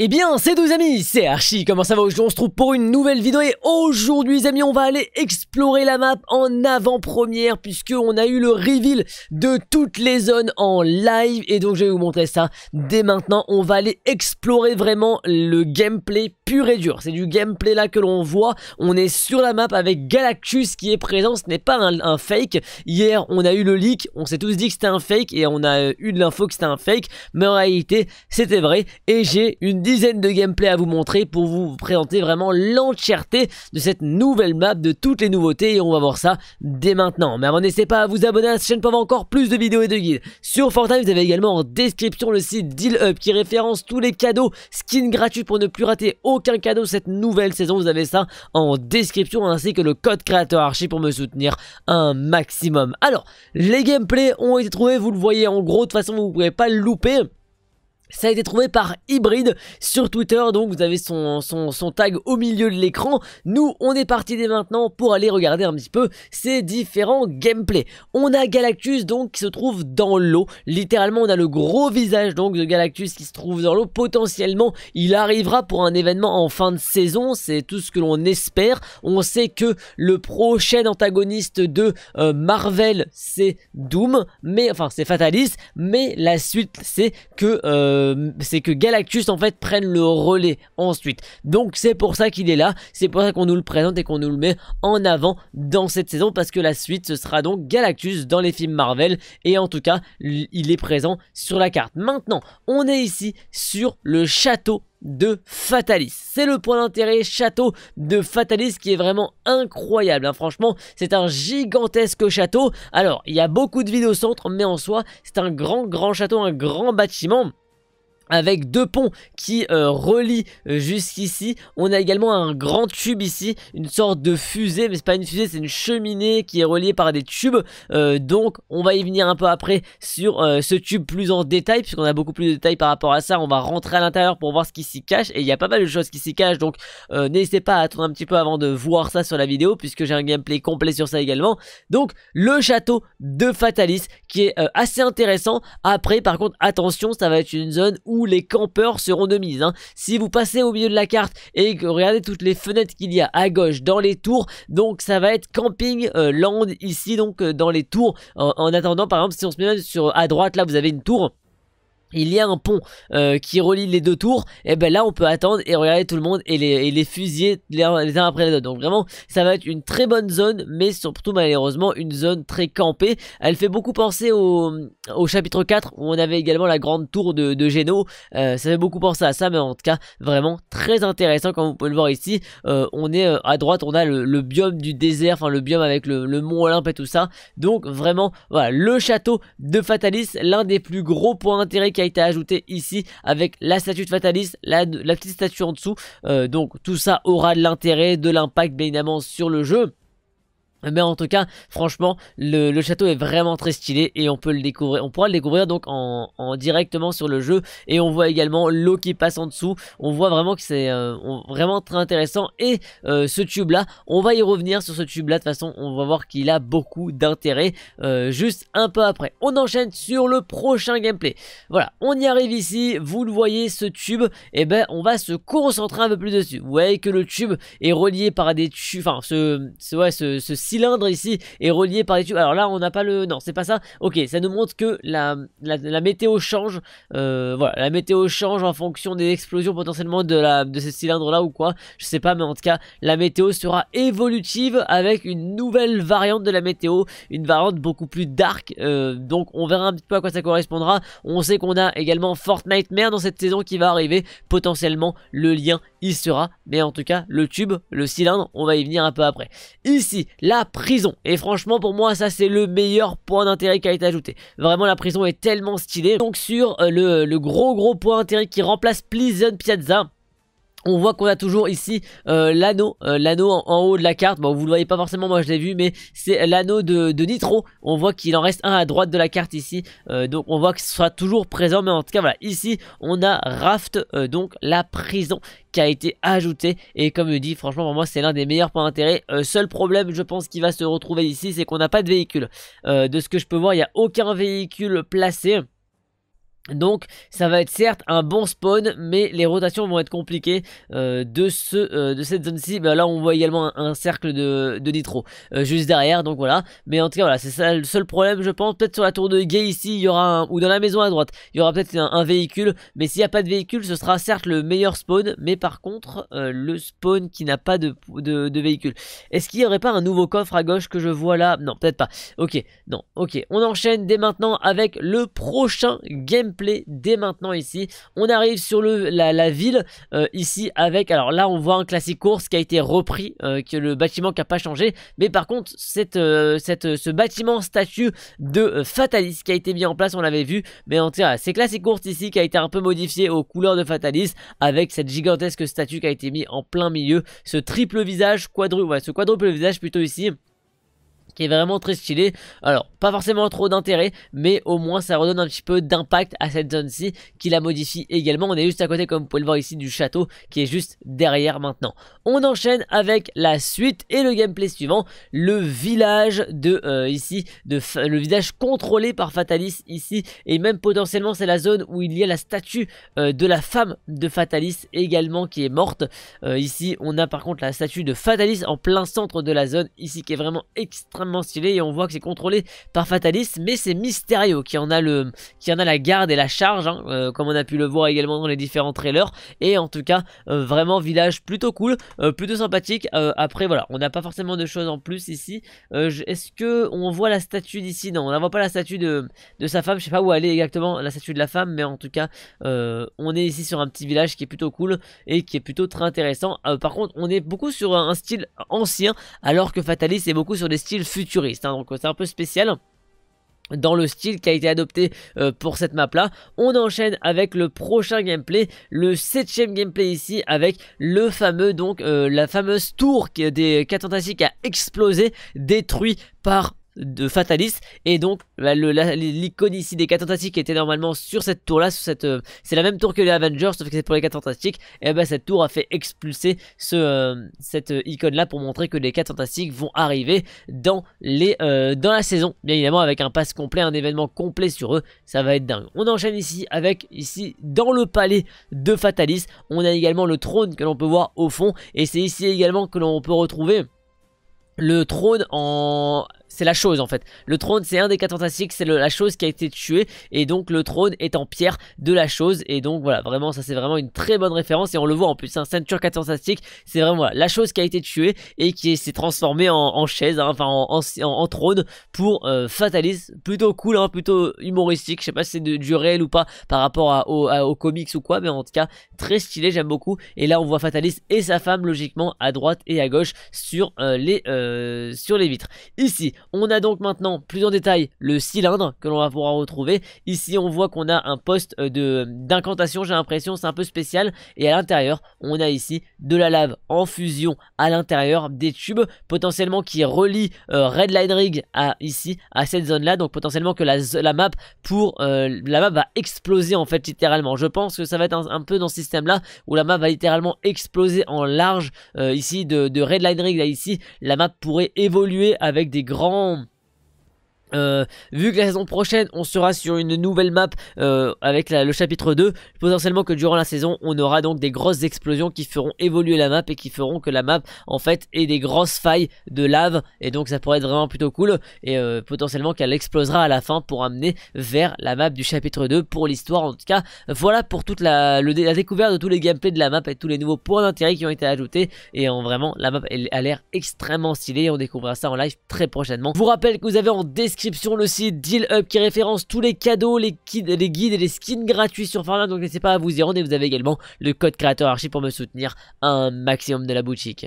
Et eh bien, c'est deux amis, c'est Archie, comment ça va Aujourd'hui on se trouve pour une nouvelle vidéo et aujourd'hui les amis on va aller explorer la map en avant-première puisque on a eu le reveal de toutes les zones en live et donc je vais vous montrer ça dès maintenant. On va aller explorer vraiment le gameplay pur et dur, c'est du gameplay là que l'on voit, on est sur la map avec Galactus qui est présent, ce n'est pas un, un, fake. Hier on a eu le leak, on s'est tous dit que c'était un fake et on a eu de l'info que c'était un fake, mais en réalité c'était vrai et j'ai une dizaines de gameplay à vous montrer pour vous présenter vraiment l'entièreté de cette nouvelle map, de toutes les nouveautés et on va voir ça dès maintenant. Mais avant n'hésitez pas à vous abonner à cette chaîne pour avoir encore plus de vidéos et de guides. Sur Fortnite vous avez également en description le site Deal Up qui référence tous les cadeaux, skins gratuits pour ne plus rater aucun cadeau cette nouvelle saison. Vous avez ça en description ainsi que le code créateur archi pour me soutenir un maximum. Alors les gameplays ont été trouvés, vous le voyez en gros de toute façon vous ne pouvez pas le louper. Ça a été trouvé par Hybride sur Twitter, donc vous avez son, son, tag au milieu de l'écran. Nous, on est parti dès maintenant pour aller regarder un petit peu ces différents gameplays. On a Galactus donc qui se trouve dans l'eau. Littéralement, on a le gros visage donc de Galactus qui se trouve dans l'eau. Potentiellement, il arrivera pour un événement en fin de saison, c'est tout ce que l'on espère. On sait que le prochain antagoniste de euh, Marvel, c'est Doom, mais enfin c'est Fatalis, mais la suite c'est que... Euh, euh, c'est que Galactus en fait prenne le relais ensuite. Donc c'est pour ça qu'il est là, c'est pour ça qu'on nous le présente et qu'on nous le met en avant dans cette saison parce que la suite ce sera donc Galactus dans les films Marvel et en tout cas il est présent sur la carte. Maintenant on est ici sur le château de Fatalis. C'est le point d'intérêt château de Fatalis qui est vraiment incroyable. Hein. Franchement, c'est un gigantesque château. Alors, il y a beaucoup de villes au centre, mais en soi, c'est un grand, grand château, un grand bâtiment avec deux ponts qui euh, relient euh, jusqu'ici. On a également un grand tube ici, une sorte de fusée, mais c'est pas une fusée, c'est une cheminée qui est reliée par des tubes. Euh, donc on va y venir un peu après sur ce tube plus en détail, puisqu'on a beaucoup plus de détails par rapport à ça. On va rentrer à l'intérieur pour voir ce qui s'y cache, et il y a pas mal de choses qui s'y cachent, donc n'hésitez pas à attendre un petit peu avant de voir ça sur la vidéo, puisque j'ai un gameplay complet sur ça également. Donc le château de Fatalis, qui est assez intéressant. Après, par contre, attention, ça va être une zone où les campeurs seront de mise. Hein. Si vous passez au milieu de la carte et que regardez toutes les fenêtres qu'il y a à gauche dans les tours, donc ça va être camping euh, land ici donc euh, dans les tours. En, attendant par exemple si on se met sur à droite là vous avez une tour il y a un pont euh, qui relie les deux tours, et ben là on peut attendre et regarder tout le monde et les, les fusiller les, uns après les autres. Donc vraiment, ça va être une très bonne zone, mais surtout malheureusement une zone très campée. Elle fait beaucoup penser au, chapitre 4 où on avait également la grande tour de, de Geno. Euh, ça fait beaucoup penser à ça, mais en tout cas vraiment très intéressant comme vous pouvez le voir ici. Euh, on est à droite, on a le, biome du désert, enfin le biome avec le, mont Olympe et tout ça. Donc vraiment, voilà, le château de Fatalis, l'un des plus gros points d'intérêt qui a été ajouté ici avec la statue de Fatalis, la, petite statue en dessous. Euh, donc tout ça aura de l'intérêt, de l'impact bien évidemment sur le jeu. Mais en tout cas, franchement, le, château est vraiment très stylé et on peut le découvrir. On pourra le découvrir donc en, directement sur le jeu et on voit également l'eau qui passe en dessous. On voit vraiment que c'est euh, vraiment très intéressant et euh, ce tube là, on va y revenir sur ce tube là de toute façon. On va voir qu'il a beaucoup d'intérêt euh, juste un peu après. On enchaîne sur le prochain gameplay. Voilà, on y arrive ici. Vous le voyez, ce tube. Et eh ben, on va se concentrer un peu plus dessus. Vous voyez que le tube est relié par des tubes, enfin ce, ce ouais ce cylindre ici est relié par les tubes. Alors là, on n'a pas le... Non, c'est pas ça. Ok, ça nous montre que la, la, météo change. Euh, voilà, la météo change en fonction des explosions potentiellement de, la, de ces cylindres-là ou quoi. Je sais pas, mais en tout cas, la météo sera évolutive avec une nouvelle variante de la météo. Une variante beaucoup plus dark. Euh, donc on verra un petit peu à quoi ça correspondra. On sait qu'on a également Fortnite Mare dans cette saison qui va arriver. Potentiellement, le lien il sera. Mais en tout cas, le tube, le cylindre, on va y venir un peu après. Ici, la prison. Et franchement, pour moi, ça c'est le meilleur point d'intérêt qui a été ajouté. Vraiment, la prison est tellement stylée. Donc sur euh, le, gros gros point d'intérêt qui remplace Pleasant Piazza, on voit qu'on a toujours ici euh, l'anneau, euh, l'anneau en, haut de la carte. Bon, vous le voyez pas forcément, moi je l'ai vu, mais c'est l'anneau de, de, Nitro. On voit qu'il en reste un à droite de la carte ici. Euh, donc on voit que ce sera toujours présent, mais en tout cas voilà, ici on a Raft, donc la prison qui a été ajoutée. Et comme je dis, franchement pour moi c'est l'un des meilleurs points d'intérêt. seul problème, je pense, qui va se retrouver ici, c'est qu'on n'a pas de véhicule. de ce que je peux voir, il n'y a aucun véhicule placé. Donc ça va être certes un bon spawn mais les rotations vont être compliquées euh, de, euh, de cette zone-ci. Bah, là on voit également un, cercle de, de nitro euh, juste derrière donc voilà. Mais en tout cas voilà c'est ça le seul problème je pense. Peut-être sur la tour de gay ici il y aura un, ou dans la maison à droite il y aura peut-être un, véhicule. Mais s'il n'y a pas de véhicule ce sera certes le meilleur spawn mais par contre le spawn qui n'a pas de, de, véhicule. Est-ce qu'il n'y aurait pas un nouveau coffre à gauche que je vois là Non peut-être pas. Ok non ok on enchaîne dès maintenant avec le prochain gameplay dès maintenant ici. On arrive sur la, ville euh, ici avec, alors là on voit un classique course qui a été repris, euh, que le bâtiment qui n'a pas changé, mais par contre cette, euh, ce bâtiment statue de Fatalis qui a été mis en place, on l'avait vu, mais en tout cas c'est classique course ici qui a été un peu modifié aux couleurs de Fatalis avec cette gigantesque statue qui a été mise en plein milieu, ce triple visage, ouais, ce quadruple visage plutôt ici qui est vraiment très stylé. Alors, pas forcément trop d'intérêt, mais au moins ça redonne un petit peu d'impact à cette zone-ci qui la modifie également. On est juste à côté, comme vous pouvez le voir ici, du château qui est juste derrière maintenant. On enchaîne avec la suite et le gameplay suivant, le village de euh, ici, de le village contrôlé par Fatalis ici, et même potentiellement c'est la zone où il y a la statue euh, de la femme de Fatalis également qui est morte. Euh, ici, on a par contre la statue de Fatalis en plein centre de la zone ici qui est vraiment extrêmement stylé et on voit que c'est contrôlé par Fatalis, mais c'est Mysterio qui en a le, qui en a la garde et la charge, hein, euh, comme on a pu le voir également dans les différents trailers. Et en tout cas, euh, vraiment village plutôt cool, euh, plutôt sympathique. après voilà, on n'a pas forcément de choses en plus ici. Est-ce que on voit la statue d'ici Non, on ne voit pas la statue de, sa femme. Je sais pas où elle est exactement la statue de la femme, mais en tout cas, on est ici sur un petit village qui est plutôt cool et qui est plutôt très intéressant. par contre, on est beaucoup sur un style ancien, alors que Fatalis est beaucoup sur des styles futuriste, hein, donc euh, c'est un peu spécial dans le style qui a été adopté euh, pour cette map là. On enchaîne avec le prochain gameplay, le septième gameplay ici avec le fameux donc euh, la fameuse tour des 4 fantastiques a explosé, détruit par de Fatalis. Et donc, bah, l'icône ici des 4 fantastiques était normalement sur cette tour là. cette, euh, c'est la même tour que les Avengers, sauf que c'est pour les 4 fantastiques. Et bah, cette tour a fait expulser euh, cette euh, icône là pour montrer que les 4 fantastiques vont arriver dans, dans la saison. Bien évidemment, avec un pass complet, un événement complet sur eux, ça va être dingue. On enchaîne ici avec, ici, dans le palais de Fatalis, on a également le trône que l'on peut voir au fond. Et c'est ici également que l'on peut retrouver le trône en... C'est la chose en fait. Le trône c'est un des 4 fantastiques, c'est la chose qui a été tuée et donc le trône est en pierre de la chose et donc voilà vraiment ça c'est vraiment une très bonne référence et on le voit en plus, c'est un hein, ceinture 4 fantastique c'est vraiment la chose qui a été tuée et qui s'est transformée en, chaise, hein, enfin en, trône pour euh, Fatalis, plutôt cool, hein, plutôt humoristique, je sais pas si c'est du réel ou pas par rapport aux comics ou quoi mais en tout cas très stylé j'aime beaucoup et là on voit Fatalis et sa femme logiquement à droite et à gauche sur euh, les... Euh, euh, sur les vitres. Ici, on a donc maintenant plus en détail le cylindre que l'on va pouvoir retrouver. Ici, on voit qu'on a un poste euh, de d'incantation, j'ai l'impression, c'est un peu spécial. Et à l'intérieur, on a ici de la lave en fusion à l'intérieur des tubes, potentiellement qui relie euh, Red Line Rig à ici, à cette zone-là. Donc potentiellement que la, la map pour la map va exploser en fait littéralement. Je pense que ça va être un, peu dans ce système-là où la map va littéralement exploser en large ici de, de Red Line Rig là ici. La map pourrait évoluer avec des grands euh, vu que la saison prochaine on sera sur une nouvelle map euh, avec le chapitre 2 potentiellement que durant la saison on aura donc des grosses explosions qui feront évoluer la map et qui feront que la map en fait ait des grosses failles de lave et donc ça pourrait être vraiment plutôt cool et euh, potentiellement qu'elle explosera à la fin pour amener vers la map du chapitre 2 pour l'histoire en tout cas voilà pour toute la, la découverte de tous les gameplays de la map et tous les nouveaux points d'intérêt qui ont été ajoutés et en vraiment la map elle, a l'air extrêmement stylée on découvrira ça en live très prochainement je vous rappelle que vous avez en description sur le site Deal Up qui référence tous les cadeaux, les, guides, les guides et les skins gratuits sur Farland. Donc n'hésitez pas à vous y rendre et vous avez également le code créateur archi pour me soutenir un maximum de la boutique.